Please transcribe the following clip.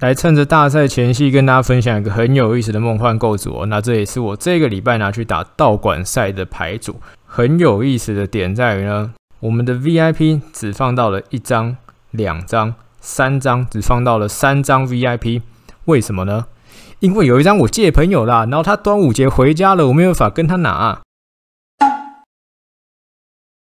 来趁着大赛前夕，跟大家分享一个很有意思的梦幻构组哦。那这也是我这个礼拜拿去打道馆赛的牌组。很有意思的点在于呢，我们的 VIP 只放到了一张、两张、三张，只放到了三张 VIP。为什么呢？因为有一张我借朋友啦，然后他端午节回家了，我没有法跟他拿。